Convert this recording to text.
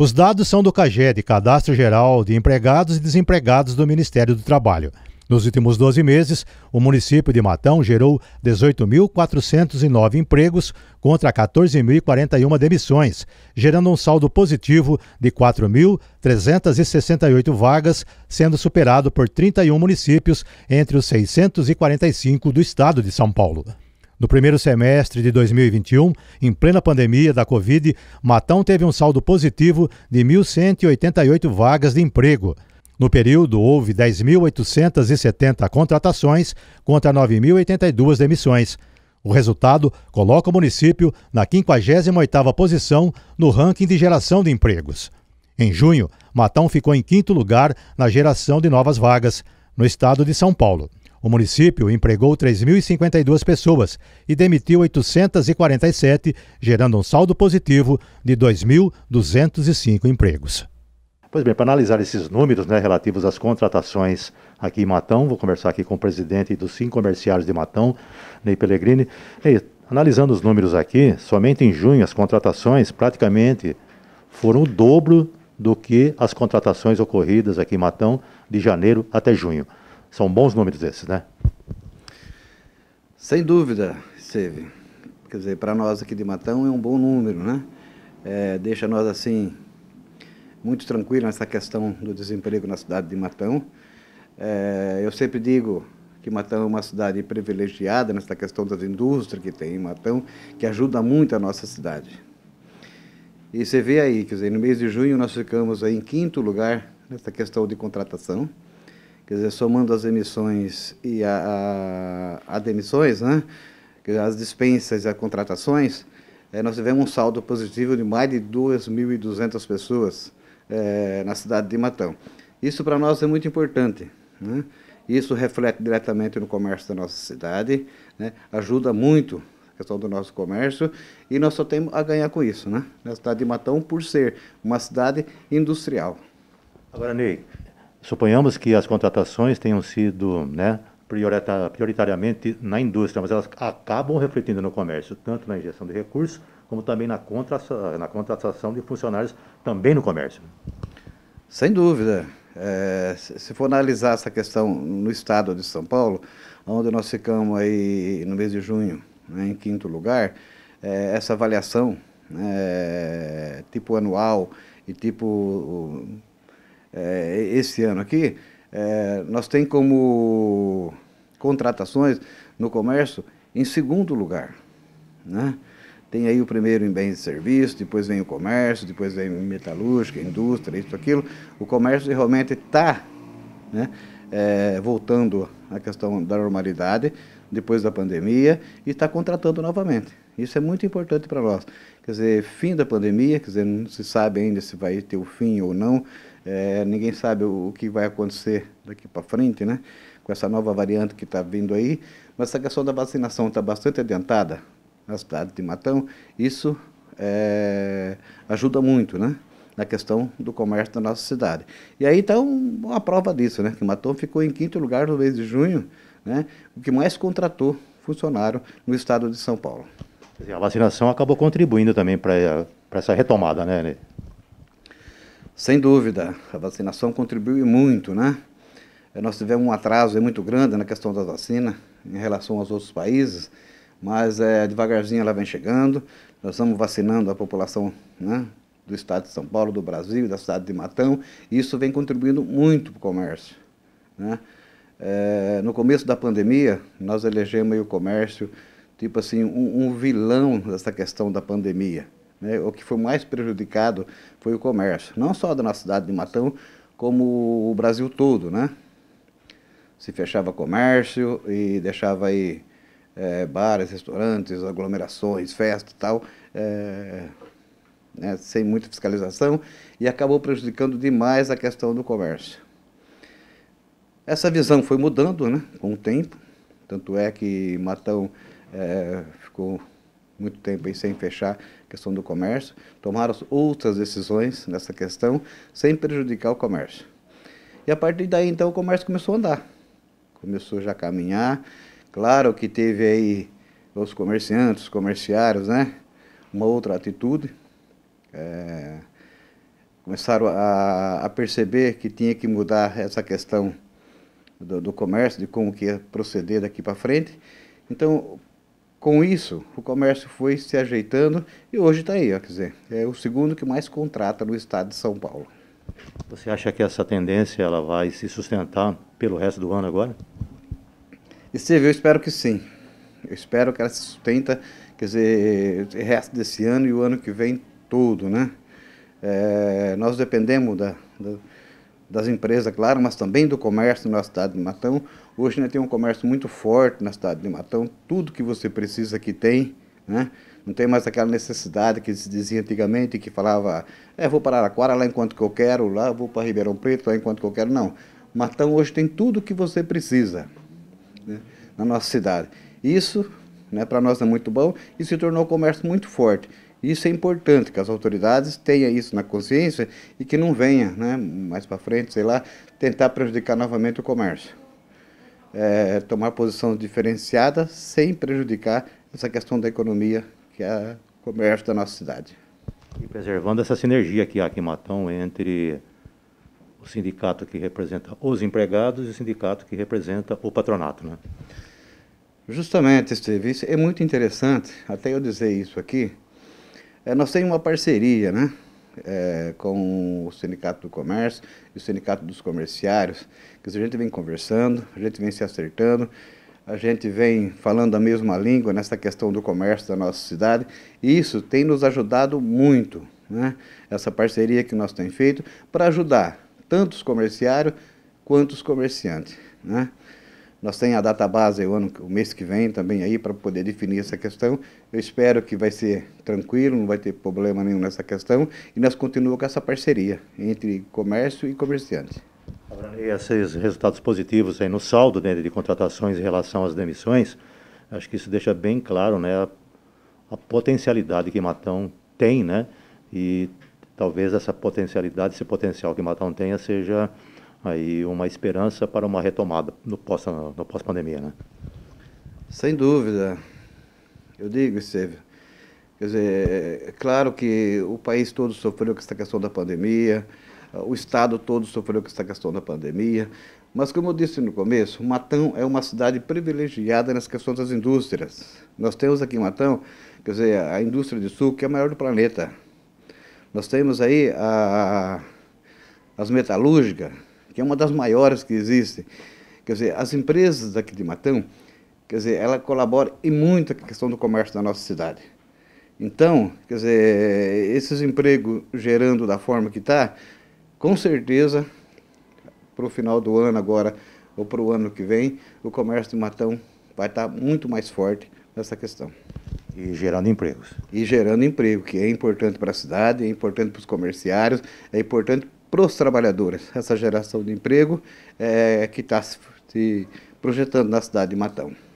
Os dados são do CAGED, Cadastro Geral de Empregados e Desempregados do Ministério do Trabalho. Nos últimos 12 meses, o município de Matão gerou 18.409 empregos contra 14.041 demissões, gerando um saldo positivo de 4.368 vagas, sendo superado por 31 municípios entre os 645 do estado de São Paulo. No primeiro semestre de 2021, em plena pandemia da Covid, Matão teve um saldo positivo de 1.188 vagas de emprego. No período, houve 10.870 contratações contra 9.082 demissões. O resultado coloca o município na 58ª posição no ranking de geração de empregos. Em junho, Matão ficou em quinto lugar na geração de novas vagas no estado de São Paulo. O município empregou 3.052 pessoas e demitiu 847, gerando um saldo positivo de 2.205 empregos. Pois bem, para analisar esses números né, relativos às contratações aqui em Matão, vou conversar aqui com o presidente dos cinco comerciários de Matão, Ney Pellegrini. Ney, analisando os números aqui, somente em junho as contratações praticamente foram o dobro do que as contratações ocorridas aqui em Matão de janeiro até junho. São bons números esses, né? Sem dúvida, Seve. Quer dizer, para nós aqui de Matão é um bom número, né? É, deixa nós assim muito tranquilo nessa questão do desemprego na cidade de Matão. É, eu sempre digo que Matão é uma cidade privilegiada nessa questão das indústrias que tem em Matão, que ajuda muito a nossa cidade. E você vê aí, quer dizer, no mês de junho nós ficamos aí em quinto lugar nessa questão de contratação. Quer dizer, somando as emissões e a, a, a demissões, né? as dispensas e as contratações, é, nós tivemos um saldo positivo de mais de 2.200 pessoas é, na cidade de Matão. Isso para nós é muito importante. Né? Isso reflete diretamente no comércio da nossa cidade, né? ajuda muito a questão do nosso comércio e nós só temos a ganhar com isso, né? Na cidade de Matão, por ser uma cidade industrial. Agora, Ney, Suponhamos que as contratações tenham sido né, prioritariamente na indústria, mas elas acabam refletindo no comércio, tanto na injeção de recursos, como também na, contra, na contratação de funcionários também no comércio. Sem dúvida. É, se for analisar essa questão no estado de São Paulo, onde nós ficamos aí no mês de junho né, em quinto lugar, é, essa avaliação é, tipo anual e tipo é, esse ano aqui, é, nós tem como contratações no comércio em segundo lugar. Né? Tem aí o primeiro em bens e serviços, depois vem o comércio, depois vem metalúrgica, indústria, isso, aquilo. O comércio realmente está né, é, voltando à questão da normalidade depois da pandemia e está contratando novamente. Isso é muito importante para nós. Quer dizer, fim da pandemia, quer dizer, não se sabe ainda se vai ter o fim ou não, é, ninguém sabe o, o, que vai acontecer daqui para frente, né? Com essa nova variante que está vindo aí. Mas essa questão da vacinação está bastante adiantada na cidade de Matão. Isso é, ajuda muito, né? Na questão do comércio da nossa cidade. E aí está um, uma prova disso, né? Que Matão ficou em quinto lugar no mês de junho, né? O que mais contratou funcionário no estado de São Paulo. A vacinação acabou contribuindo também para essa retomada, né? Sem dúvida, a vacinação contribuiu muito, né? Eh, nós tivemos um atraso muito grande na questão da vacina em relação aos outros países, mas é, devagarzinho ela vem chegando. Nós estamos vacinando a população né, do estado de São Paulo, do Brasil, da cidade de Matão, e isso vem contribuindo muito para o comércio. Né? É, no começo da pandemia, nós elegemos o comércio tipo assim, um, um vilão dessa questão da pandemia. Né? O que foi mais prejudicado foi o comércio, não só da nossa cidade de Matão, como o Brasil todo, né? Se fechava comércio e deixava aí é, bares, restaurantes, aglomerações, festas e tal, é, né, sem muita fiscalização, e acabou prejudicando demais a questão do comércio. Essa visão foi mudando né, com o tempo, tanto é que Matão é, ficou muito tempo sem fechar questão do comércio, tomaram outras decisões nessa questão, sem prejudicar o comércio. E a partir daí, então, o comércio começou a andar, começou já a caminhar. Claro que teve aí os comerciantes, os comerciários, né? Uma outra atitude. É... Começaram a, a, perceber que tinha que mudar essa questão do, do comércio, de como que ia proceder daqui para frente. Então, com isso, o comércio foi se ajeitando e hoje está aí, ó, quer dizer, é o segundo que mais contrata no estado de São Paulo. Você acha que essa tendência ela vai se sustentar pelo resto do ano agora? Esteve, eu espero que sim. Eu espero que ela se sustenta, quer dizer, o resto desse ano e o ano que vem todo, né? É, nós dependemos da, da das empresas, claro, mas também do comércio na cidade de Matão. Hoje né, tem um comércio muito forte na cidade de Matão, tudo que você precisa que tem, né? Não tem mais aquela necessidade que se dizia antigamente, que falava, é, vou para Araquara lá enquanto que eu quero, lá vou para Ribeirão Preto lá enquanto que eu quero. Não, Matão hoje tem tudo que você precisa né, na nossa cidade. Isso, né, para nós é muito bom e se tornou um comércio muito forte. Isso é importante, que as autoridades tenham isso na consciência e que não venha, né, mais para frente, sei lá, tentar prejudicar novamente o comércio. É, tomar posição diferenciada sem prejudicar essa questão da economia, que é o comércio da nossa cidade. E preservando essa sinergia que há aqui em Matão entre o sindicato que representa os empregados e o sindicato que representa o patronato, né? Justamente, Steve, isso é muito interessante, até eu dizer isso aqui, é, nós temos uma parceria né, é, com o Sindicato do Comércio e o Sindicato dos Comerciários, que a gente vem conversando, a gente vem se acertando, a gente vem falando a mesma língua nessa questão do comércio da nossa cidade, e isso tem nos ajudado muito, né, essa parceria que nós temos feito, para ajudar tanto os comerciários quanto os comerciantes. Né? Nós temos a data base o, ano, o mês que vem também aí para poder definir essa questão. Eu espero que vai ser tranquilo, não vai ter problema nenhum nessa questão e nós continuamos com essa parceria entre comércio e comerciante. E esses resultados positivos aí no saldo né, de contratações em relação às demissões, acho que isso deixa bem claro né, a, a potencialidade que Matão tem, né? E talvez essa potencialidade, esse potencial que Matão tenha seja aí uma esperança para uma retomada no pós, no pós pandemia, né? Sem dúvida, eu digo, Esteve. Quer dizer, é claro que o país todo sofreu com essa questão da pandemia, o Estado todo sofreu com essa questão da pandemia, mas, como eu disse no começo, Matão é uma cidade privilegiada nas questões das indústrias. Nós temos aqui em Matão, quer dizer, a indústria de suco, que é a maior do planeta. Nós temos aí a, as metalúrgicas, que é uma das maiores que existe. Quer dizer, as empresas daqui de Matão, quer dizer, ela colabora e muito com a questão do comércio da nossa cidade. Então, quer dizer, esses empregos gerando da forma que está, com certeza, para o final do ano agora, ou para o ano que vem, o comércio de Matão vai estar tá muito mais forte nessa questão. E gerando empregos. E gerando emprego, que é importante para a cidade, é importante para os comerciários, é importante para os trabalhadores, essa geração de emprego é, que está se projetando na cidade de Matão.